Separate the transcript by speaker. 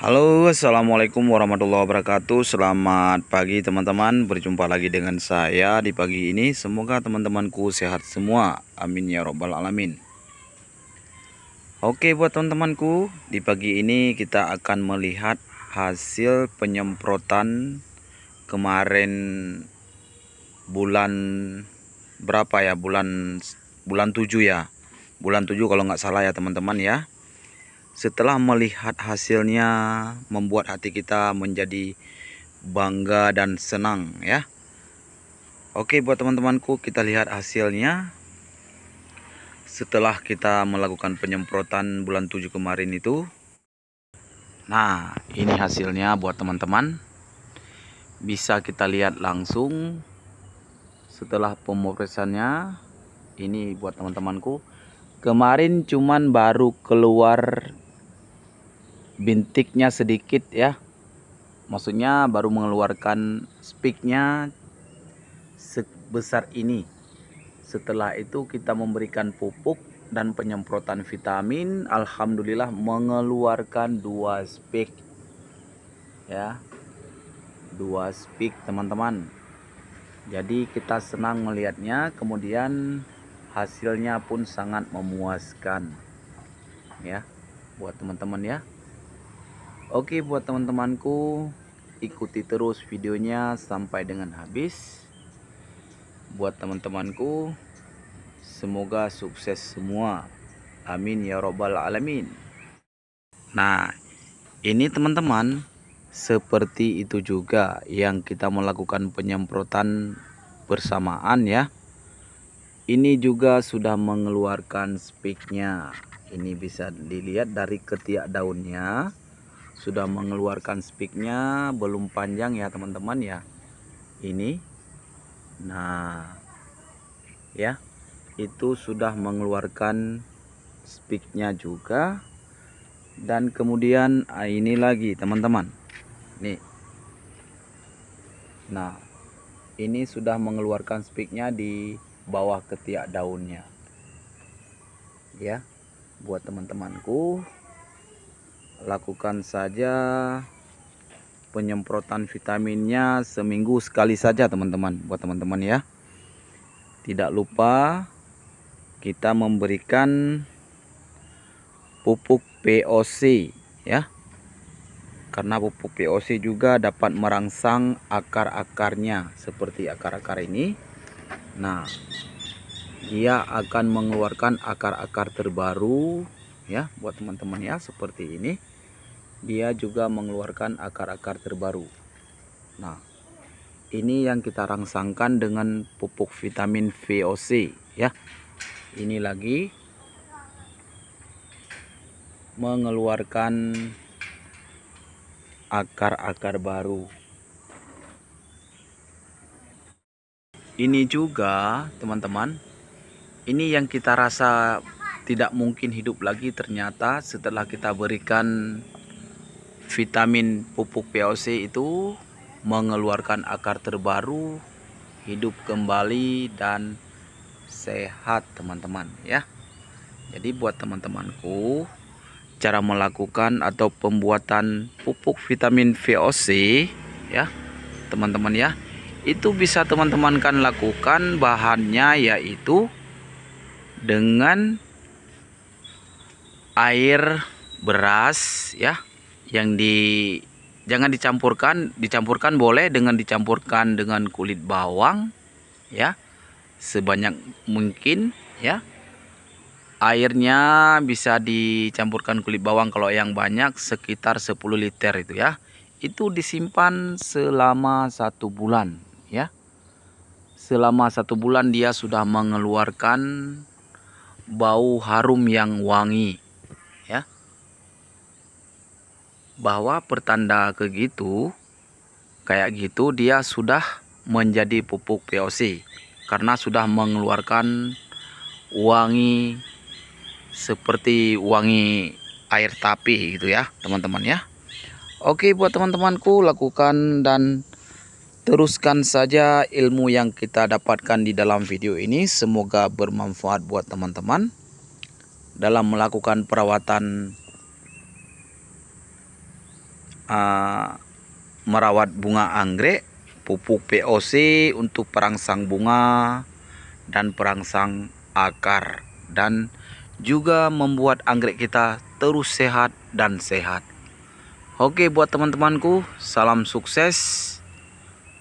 Speaker 1: Halo assalamualaikum warahmatullahi wabarakatuh Selamat pagi teman-teman Berjumpa lagi dengan saya di pagi ini Semoga teman-temanku sehat semua Amin ya robbal alamin Oke buat teman-temanku Di pagi ini kita akan melihat Hasil penyemprotan Kemarin Bulan Berapa ya bulan Bulan 7 ya Bulan 7 kalau nggak salah ya teman-teman ya setelah melihat hasilnya membuat hati kita menjadi bangga dan senang ya Oke buat teman-temanku kita lihat hasilnya setelah kita melakukan penyemprotan bulan 7 kemarin itu Nah ini hasilnya buat teman-teman bisa kita lihat langsung setelah pemrosesannya ini buat teman-temanku kemarin cuman baru keluar bintiknya sedikit ya maksudnya baru mengeluarkan speaknya sebesar ini setelah itu kita memberikan pupuk dan penyemprotan vitamin Alhamdulillah mengeluarkan dua speak ya dua speak teman-teman jadi kita senang melihatnya kemudian hasilnya pun sangat memuaskan ya buat teman-teman ya Oke buat teman-temanku ikuti terus videonya sampai dengan habis buat teman-temanku semoga sukses semua amin ya robbal alamin nah ini teman-teman seperti itu juga yang kita melakukan penyemprotan bersamaan ya ini juga sudah mengeluarkan spike-nya. ini bisa dilihat dari ketiak daunnya sudah mengeluarkan spike-nya belum panjang ya teman-teman ya ini nah ya itu sudah mengeluarkan spike-nya juga dan kemudian ah, ini lagi teman-teman nih nah ini sudah mengeluarkan speaknya di bawah ketiak daunnya ya buat teman-temanku lakukan saja penyemprotan vitaminnya seminggu sekali saja teman-teman buat teman-teman ya tidak lupa kita memberikan pupuk POC ya karena pupuk POC juga dapat merangsang akar-akarnya seperti akar-akar ini Nah, dia akan mengeluarkan akar-akar terbaru ya buat teman-teman ya seperti ini. Dia juga mengeluarkan akar-akar terbaru. Nah, ini yang kita rangsangkan dengan pupuk vitamin VOC ya. Ini lagi mengeluarkan akar-akar baru ini juga teman-teman ini yang kita rasa tidak mungkin hidup lagi ternyata setelah kita berikan vitamin pupuk POC itu mengeluarkan akar terbaru hidup kembali dan sehat teman-teman ya jadi buat teman-temanku cara melakukan atau pembuatan pupuk vitamin VOC ya teman-teman ya itu bisa teman-teman kan lakukan bahannya yaitu dengan air beras ya yang di jangan dicampurkan dicampurkan boleh dengan dicampurkan dengan kulit bawang ya sebanyak mungkin ya airnya bisa dicampurkan kulit bawang kalau yang banyak sekitar 10 liter itu ya itu disimpan selama satu bulan ya selama satu bulan dia sudah mengeluarkan bau harum yang wangi ya bahwa pertanda ke gitu kayak gitu dia sudah menjadi pupuk POC karena sudah mengeluarkan wangi seperti wangi air tapi gitu ya teman-teman ya Oke buat teman-temanku lakukan dan Teruskan saja ilmu yang kita dapatkan di dalam video ini. Semoga bermanfaat buat teman-teman dalam melakukan perawatan uh, merawat bunga anggrek, pupuk POC untuk perangsang bunga dan perangsang akar dan juga membuat anggrek kita terus sehat dan sehat. Oke buat teman-temanku, salam sukses.